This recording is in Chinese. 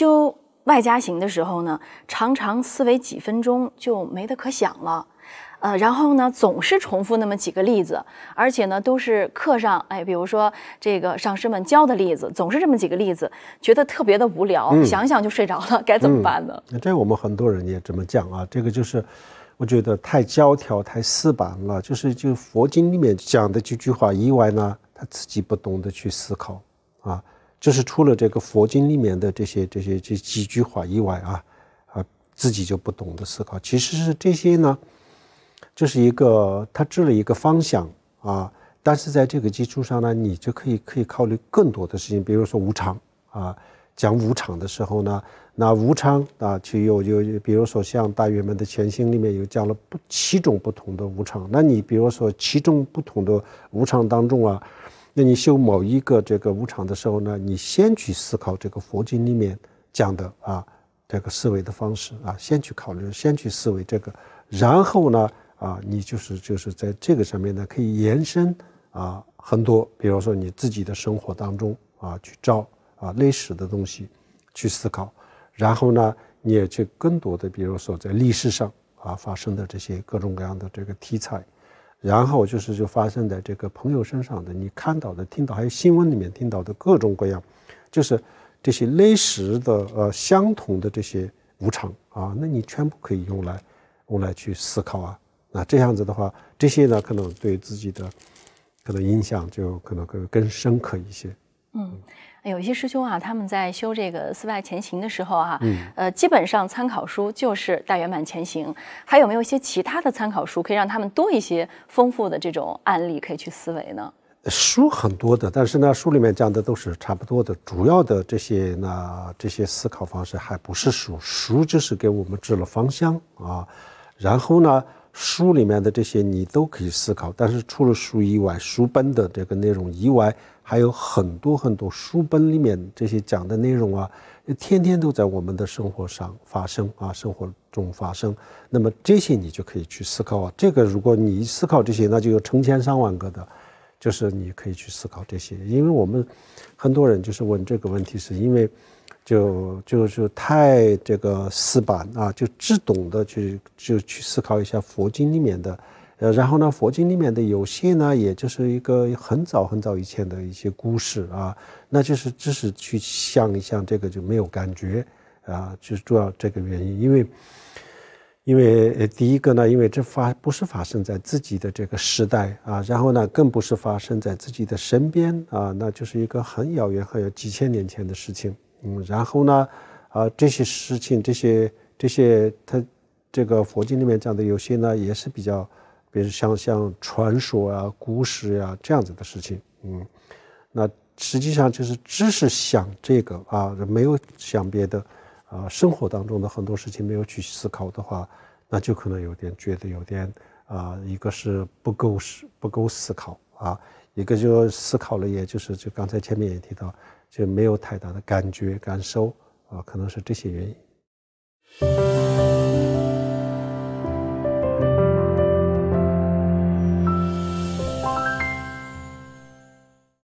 修外加行的时候呢，常常思维几分钟就没得可想了，呃，然后呢总是重复那么几个例子，而且呢都是课上哎，比如说这个上师们教的例子，总是这么几个例子，觉得特别的无聊，想想就睡着了，该怎么办呢？那这我们很多人也这么讲啊，这个就是我觉得太教条、太死板了，就是就佛经里面讲的几句话以外呢，他自己不懂得去思考啊。就是除了这个佛经里面的这些这些这几句话以外啊啊，自己就不懂得思考。其实是这些呢，就是一个他指了一个方向啊，但是在这个基础上呢，你就可以可以考虑更多的事情。比如说无常啊，讲无常的时候呢，那无常啊，去有有比如说像大圆满的前行里面有讲了不七种不同的无常，那你比如说七种不同的无常当中啊。那你修某一个这个无常的时候呢，你先去思考这个佛经里面讲的啊，这个思维的方式啊，先去考虑，先去思维这个，然后呢，啊，你就是就是在这个上面呢，可以延伸啊很多，比如说你自己的生活当中啊，去照啊历史的东西去思考，然后呢，你也去更多的，比如说在历史上啊发生的这些各种各样的这个题材。然后就是就发生在这个朋友身上的，你看到的、听到，还有新闻里面听到的各种各样，就是这些类似的呃相同的这些无常啊，那你全部可以用来用来去思考啊，那这样子的话，这些呢可能对自己的可能印象就可能更更深刻一些。嗯。有一些师兄啊，他们在修这个四外前行的时候啊，嗯，呃，基本上参考书就是大圆满前行。还有没有一些其他的参考书，可以让他们多一些丰富的这种案例，可以去思维呢？书很多的，但是呢，书里面讲的都是差不多的。主要的这些呢，这些思考方式还不是书，书就是给我们指了方向啊。然后呢？书里面的这些你都可以思考，但是除了书以外，书本的这个内容以外，还有很多很多书本里面这些讲的内容啊，天天都在我们的生活上发生啊，生活中发生。那么这些你就可以去思考啊。这个如果你思考这些，那就有成千上万个的，就是你可以去思考这些，因为我们很多人就是问这个问题，是因为。就就是太这个死板啊，就只懂得去就去思考一下佛经里面的，呃，然后呢，佛经里面的有些呢，也就是一个很早很早以前的一些故事啊，那就是只是去想一想，这个就没有感觉啊，就是主要这个原因，因为因为第一个呢，因为这发不是发生在自己的这个时代啊，然后呢，更不是发生在自己的身边啊，那就是一个很遥远、很有几千年前的事情。嗯，然后呢，啊，这些事情，这些这些，他这个佛经里面讲的有些呢，也是比较，比如像像传说啊、故事呀这样子的事情，嗯，那实际上就是只是想这个啊，没有想别的，啊，生活当中的很多事情没有去思考的话，那就可能有点觉得有点啊，一个是不够思，不够思考。啊，一个就思考了，也就是就刚才前面也提到，就没有太大的感觉感受啊，可能是这些原因。